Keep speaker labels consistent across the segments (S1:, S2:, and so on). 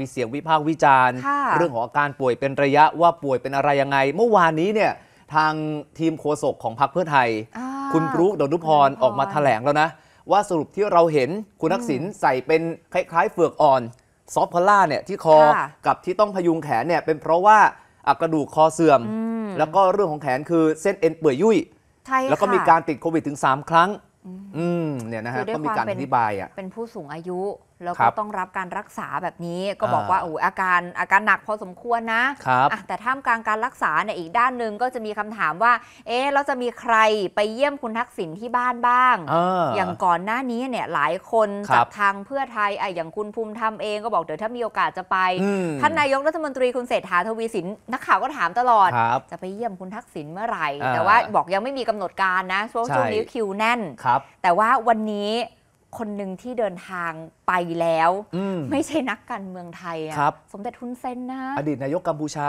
S1: มีเสียงวิพากษ์วิจารณ์เรื่องของอาการป่วยเป็นระยะว่าป่วยเป็นอะไรยังไง เมื่อวานนี้เนี่ยทางทีมโฆษกของพรรคเพื่อไทย คุณรุกดนุพรออกมาแถลงแล้วนะ ว่าสรุปที่เราเห็นคุณนักศิลป์ใส่เป็นคล้ายๆเฟือกอ่อนซอฟพล่าเนี่ยที่คอกับที่ต้องพยุงแขนเนี่ยเป็นเพราะว่าอักกระดูกคอเสื่อม แล้วก็เรื่องของแขนคือเส้นเอ็นเปื่อยยุ่ยแล้วก็มีการติดโควิดถึง3 ครั้งืเนี่ยนะฮะก็มีการอธิบายอ่ะ
S2: เป็นผู้สูงอายุแล้วก็ต้องรับการรักษาแบบนี้ก็บอกว่าโอ้อาการอาการหนักพอสมควรนะครับแต่ท่ามกลางการรักษาเนี่ยอีกด้านหนึ่งก็จะมีคำถามว่า เอ๊เราจะมีใครไปเยี่ยมคุณทักษิณที่บ้านบ้าง อย่างก่อนหน้านี้เนี่ยหลายคนจากทางเพื่อไทยอ้อย่างคุณภูมิธรรมเองก็บอกเดี๋ยวถ้ามีโอกาสจะไปท่านนายกรัฐมนตรีคุณเศรษฐาทวีสินนักข่าวก็ถามตลอดจะไปเยี่ยมคุณทักษิณเมื่อไหร่ แต่ว่าบอกยังไม่มีกำหนดการนะ ช่วงช่วงนี้คิวแน่นแต่ว่าวันนี้คนหนึ่งที่เดินทาง
S1: ไปแล้ว ไม่ใช่
S2: นักการเมืองไทยอะสมเด็จทุนเซนนะ อดีต
S1: นายกกัมพูชา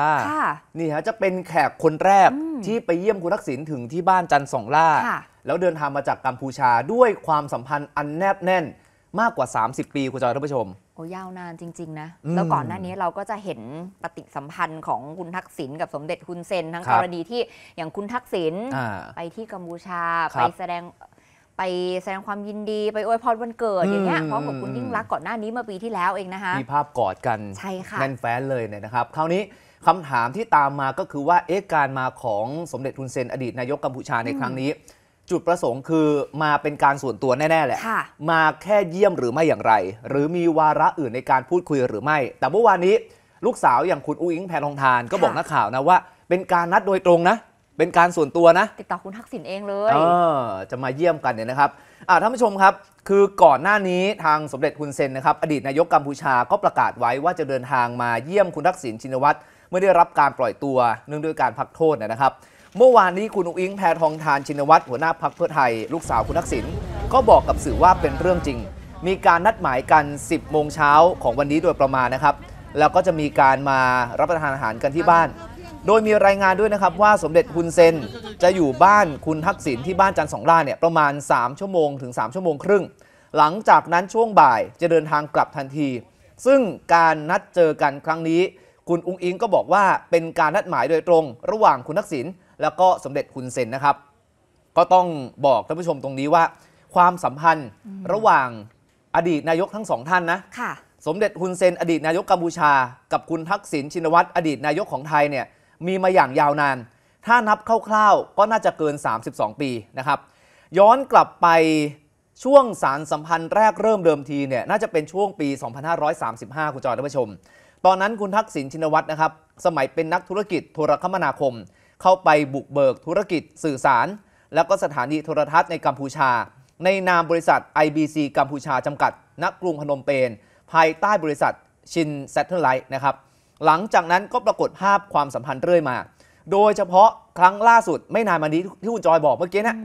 S1: นี่ฮะจะเป็นแขกคนแรกที่ไปเยี่ยมคุณทักษิณถึงที่บ้านจันทร์สองล่า แล้วเดินทางมาจากกัมพูชาด้วยความสัมพันธ์อันแนบแน่นมากกว่า 30 ปี คุณจอยท่านผู้ชม
S2: โอ้ยาวนานจริง ๆ นะแล้วก่อนหน้านี้เราก็จะเห็นปฏิสัมพันธ์ของคุณทักษิณกับสมเด็จคุณเซนทั้งกรณีที่อย่างคุณทักษิณไปที่กัมพูชาไปแสดงไปแสดงความยินดีไปอวยพรวันเกิด อย่างเงี้ยพร้อมกับคุณยิ่งรักก่อนหน้านี้เมื่อปีที่แล้วเองนะคะม
S1: ีภาพกอดกันใช่ค่ะแน่นแฟ้นเลยเนี่ยนะครับ คราวนี้คำถามที่ตามมาก็คือว่าเอ๊ะการมาของสมเด็จทุนเซนอดีตนายกกัมพูชาในครั้งนี้ จุดประสงค์คือมาเป็นการส่วนตัวแน่ ๆ แหละ มาแค่เยี่ยมหรือไม่อย่างไร หรือมีวาระอื่นในการพูดคุยหรือไม่ แต่เมื่อวานนี้ ลูกสาวอย่างคุณอุ้งอิงแพรทองทานก็บอกนักข่าวนะว่า เป็นการนัดโดยตรงนะเป็นการส่วนตัวนะติ
S2: ดต่อคุณทักษิณเองเลยเอ
S1: อจะมาเยี่ยมกันเนี่ยนะครับ อ่าท่านผู้ชมครับคือก่อนหน้านี้ทางสมเด็จคุณเซนนะครับอดีตนายกกัมพูชา ก็ประกาศไว้ว่าจะเดินทางมาเยี่ยมคุณทักษิณชินวัตร เมื่อได้รับการปล่อยตัวเนื่องด้วยการพักโทษนะครับ เมื่อวานนี้คุณอุ้งงแพทองทานชินวัตรหัวหน้าพักเพื่อไทยลูกสาวคุณทักษิณก็บอกกับสื่อว่าเป็นเรื่องจริง มีการนัดหมายกัน10โมงเช้าของวันนี้โดยประมาณนะครับแล้วก็จะมีการมารับประทานอาหารกันที่บ้านโดยมีรายงานด้วยนะครับว่าสมเด็จฮุนเซนจะอยู่บ้านคุณทักษิณที่บ้านจันสองล่าเนี่ยประมาณ 3 ชั่วโมงถึง 3 ชั่วโมงครึ่ง หลังจากนั้นช่วงบ่ายจะเดินทางกลับทันที ซึ่งการนัดเจอกันครั้งนี้ คุณอุ้งอิงก็บอกว่าเป็นการนัดหมายโดยตรง ระหว่างคุณทักษิณแล้วก็สมเด็จคุณเซนนะครับ ก็ต้องบอกท่านผู้ชมตรงนี้ว่า ความสัมพันธ์ระหว่างอดีตนายกทั้งสองท่านนะสมเด็จคุณเซนอดีตนายกกัมพูชา กับคุณทักษิณชินวัตรอดีตนายกของไทยเนี่ยมีมาอย่างยาวนาน ถ้านับคร่าวๆ ก็น่าจะเกิน 32 ปีนะครับ ย้อนกลับไปช่วงสารสัมพันธ์แรกเริ่มเดิมทีเนี่ย น่าจะเป็นช่วงปี 2535 คุณจอยท่านผู้ชม ตอนนั้นคุณทักษิณชินวัตรนะครับ สมัยเป็นนักธุรกิจโทรคมนาคม เข้าไปบุกเบิกธุรกิจสื่อสาร แล้วก็สถานีโทรทัศน์ในกัมพูชา ในนามบริษัท IBC กัมพูชาจำกัดนักกรุงพนมเปญภายใต้บริษัทชินเซทเทอร์ไลท์นะครับหลังจากนั้นก็ปรากฏภาพความสัมพันธ์เรื่อยมา โดยเฉพาะครั้งล่าสุดไม่นานมานี้ที่คุณจอยบอกเมื่อกี้นะ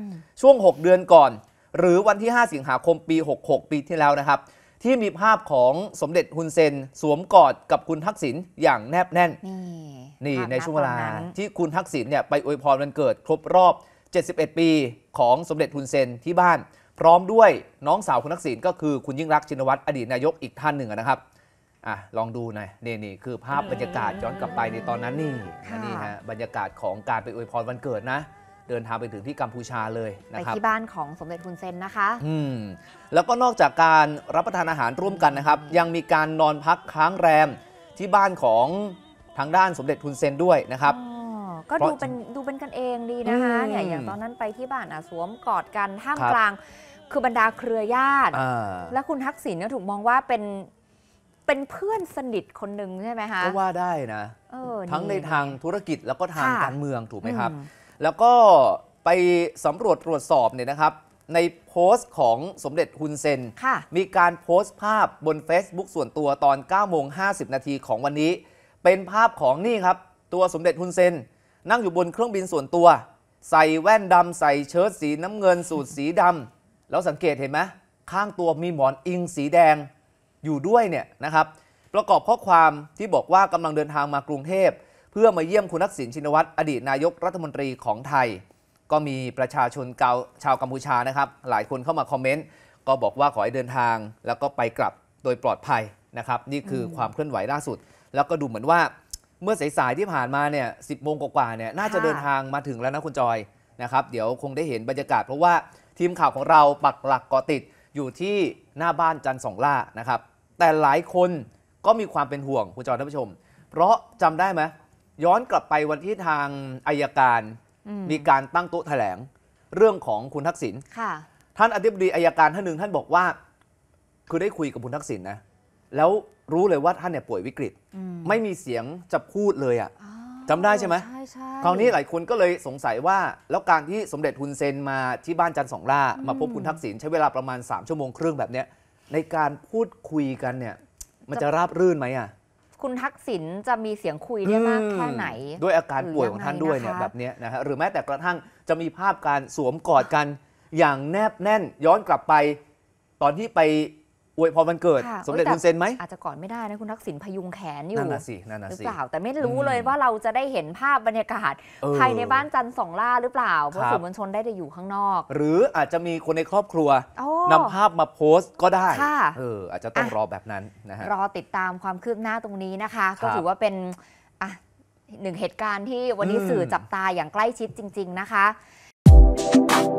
S1: ช่วง 6 เดือนก่อน หรือวันที่ 5 สิงหาคมปี 66 ปีที่แล้วนะครับ ที่มีภาพของสมเด็จฮุนเซนสวมกอดกับคุณทักษิณอย่างแนบแน่นนี่ในช่วงเวลาที่คุณทักษิณเนี่ยไปอวยพรวันเกิด ครบรอบ 71 ปีของสมเด็จฮุนเซนที่บ้าน พร้อมด้วยน้องสาวคุณทักษิณก็คือคุณยิ่งรักชินวัตรอดีตนายกอีกท่านหนึ่งนะครับอ่ะลองดูหน่อยนี่นี่คือภาพบรรยากาศย้อนกลับไปในตอนนั้นนี่นี่ฮะบรรยากาศของการไปอวยพรวันเกิดนะ เดินทางไปถึงที่กัมพูชาเลยไปนะครับที่บ
S2: ้านของสมเด็จคุณเซนนะคะอื
S1: มแล้วก็นอกจากการรับประทานอาหารร่วมกันนะครับ ยังมีการนอนพักค้างแรมที่บ้านของทางด้านสมเด็จคุณเซนด้วยนะครับ
S2: ก็ดูเป็นดูเป็นกันเองดีนะคะเนี่ยอย่างตอนนั้นไปที่บ้านอ่ะสวมกอดกันท่ามกลาง คือบรรดาเครือญาติ และคุณทักษิณก็ถูกมองว่าเป็นเป็นเพื่อนสนิทคนหนึ่งใช่ไหมคะก็ว่าได้นะ ทั้งในท
S1: างธุรกิจแล้วก็ทางการเมืองถูกไหมครับแล้วก็ไปสำรวจตรวจสอบเนี่ยนะครับ ในโพสต์ของสมเด็จฮุนเซน มีการโพสต์ภาพบน Facebook ส่วนตัวตอน9โมง50 นาทีของวันนี้ เป็นภาพของนี่ครับตัวสมเด็จฮุนเซนนั่งอยู่บนเครื่องบินส่วนตัว ใส่แว่นดำใส่เชิ้ตสีน้ำเงินสูทสีดำแล้วสังเกตเห็นไหมข้างตัวมีหมอนอิงสีแดงอยู่ด้วยเนี่ยนะครับประกอบข้อความที่บอกว่ากำลังเดินทางมากรุงเทพเพื่อมาเยี่ยมคุณทักษิณชินวัตรอดีตนายกรัฐมนตรีของไทย ก็มีประชาชนกาวชาวกัมพูชานะครับ หลายคนเข้ามาคอมเมนต์ก็บอกว่าขอให้เดินทางแล้วก็ไปกลับโดยปลอดภัยนะครับ นี่คือความเคลื่อนไหวล่าสุด แล้วก็ดูเหมือนว่าเมื่อสายๆที่ผ่านมาเนี่ยสิบโมงกว่าเนี่ยน่าจะเดินทางมาถึงแล้วนะคุณจอยนะครับเดี๋ยวคงได้เห็นบรรยากาศเพราะว่าทีมข่าวของเราปักหลักเกาะติดอยู่ที่หน้าบ้านจันสองล่านะครับแต่หลายคนก็มีความเป็นห่วงคุณจอนท่านผู้ชม เพราะจำได้ไหมย้อนกลับไปวันที่ทางอายการมีการตั้งโต๊ะแถลงเรื่องของคุณทักษิณท่านอธิบดีอายการท่านหนึ่งท่านบอกว่าคือได้คุยกับคุณทักษิณนะแล้วรู้เลยว่าท่านเนี่ยป่วยวิกฤตไม่มีเสียงจะพูดเลยอ่ะจำได้ใช่ไหมใช่ใช่คราวนี้หลายคนก็เลยสงสัยว่าแล้วการที่สมเด็จทุนเซนมาที่บ้านจันสองล่ามาพบคุณทักษิณใช้เวลาประมาณ3ชั่วโมงครึ่งแบบเนี้ยในการพูดคุยกันเนี่ยมันจะราบรื่นไหมอ่ะ
S2: คุณทักษิณจะมีเสียงคุยได้มากแค่ไหน ด้วยอา
S1: การป่วยของท่านด้วยเนี่ยแบบนี้นะฮะหรือแม้แต่กระทั่งจะมีภาพการสวมกอดกันอย่างแนบแน่น ย้อนกลับไปตอนที่ไปอวยพรวันเกิดสมเด็จคฮุนเซนไหมอ
S2: าจจะก่อนไม่ได้นะ คุณทักษิณพยุงแขนอยู่ นั่นน่ะสิ
S1: นั่นน่ะหรือเปล่าแต่ไม่รู้เลยว่า
S2: เราจะได้เห็นภาพบรรยากาศภายในบ้านจันทร์สองล่าหรือเปล่า เพราะสื่อมวลชนได้แต่อยู่ข้างนอก หร
S1: ืออาจจะมีคนในครอบครัวนำนำภาพมาโพสต์ก็ได้เอออาจจะต้องรอแบบนั้นนะฮะรอ
S2: ติดตามความคืบหน้าตรงนี้นะคะก็ถือว่าเป็นหนึ่งเหตุการณ์ที่วันนี้สื่อจับตาอย่างใกล้ชิดจริง ๆนะคะ